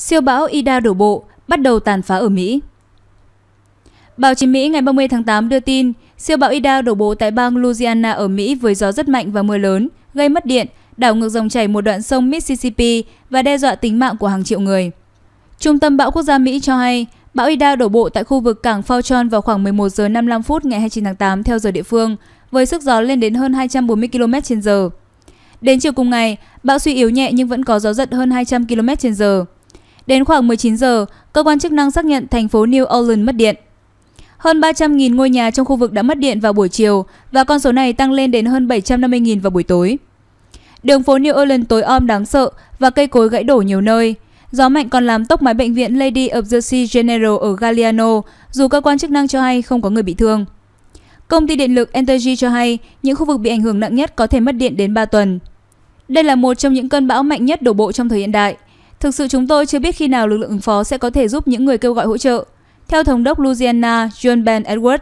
siêu bão Ida đổ bộ, bắt đầu tàn phá ở Mỹ. Báo chí Mỹ ngày 30 tháng 8 đưa tin, siêu bão Ida đổ bộ tại bang Louisiana ở Mỹ với gió rất mạnh và mưa lớn, gây mất điện, đảo ngược dòng chảy một đoạn sông Mississippi và đe dọa tính mạng của hàng triệu người. Trung tâm bão quốc gia Mỹ cho hay, bão Ida đổ bộ tại khu vực cảng Fauchon vào khoảng 11 giờ 55 phút ngày 29 tháng 8 theo giờ địa phương, với sức gió lên đến hơn 240 km/h. Đến chiều cùng ngày, bão suy yếu nhẹ nhưng vẫn có gió giật hơn 200 km/h. Đến khoảng 19 giờ, cơ quan chức năng xác nhận thành phố New Orleans mất điện. Hơn 300.000 ngôi nhà trong khu vực đã mất điện vào buổi chiều và con số này tăng lên đến hơn 750.000 vào buổi tối. Đường phố New Orleans tối om đáng sợ và cây cối gãy đổ nhiều nơi. Gió mạnh còn làm tốc mái bệnh viện Lady of the Sea General ở Galliano, dù cơ quan chức năng cho hay không có người bị thương. Công ty điện lực Entergy cho hay những khu vực bị ảnh hưởng nặng nhất có thể mất điện đến 3 tuần. Đây là một trong những cơn bão mạnh nhất đổ bộ trong thời hiện đại – Thực sự chúng tôi chưa biết khi nào lực lượng ứng phó sẽ có thể giúp những người kêu gọi hỗ trợ. Theo Thống đốc Louisiana John Ben Edwards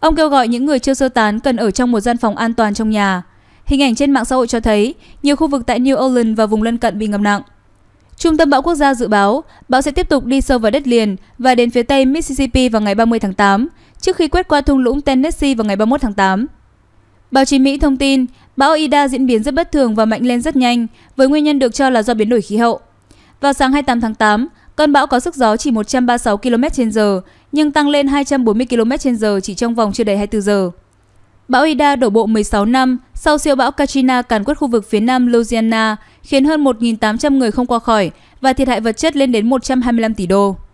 ông kêu gọi những người chưa sơ tán cần ở trong một gian phòng an toàn trong nhà. Hình ảnh trên mạng xã hội cho thấy nhiều khu vực tại New Orleans và vùng lân cận bị ngập nặng. Trung tâm bão quốc gia dự báo bão sẽ tiếp tục đi sâu vào đất liền và đến phía tây Mississippi vào ngày 30 tháng 8, trước khi quét qua thung lũng Tennessee vào ngày 31 tháng 8. Báo chí Mỹ thông tin, bão Ida diễn biến rất bất thường và mạnh lên rất nhanh, với nguyên nhân được cho là do biến đổi khí hậu. Vào sáng 28 tháng 8, cơn bão có sức gió chỉ 136 km/h nhưng tăng lên 240 km/h chỉ trong vòng chưa đầy 24 giờ. Bão Ida đổ bộ 16 năm sau siêu bão Katrina càn quét khu vực phía nam Louisiana, khiến hơn 1.800 người không qua khỏi và thiệt hại vật chất lên đến 125 tỷ đô.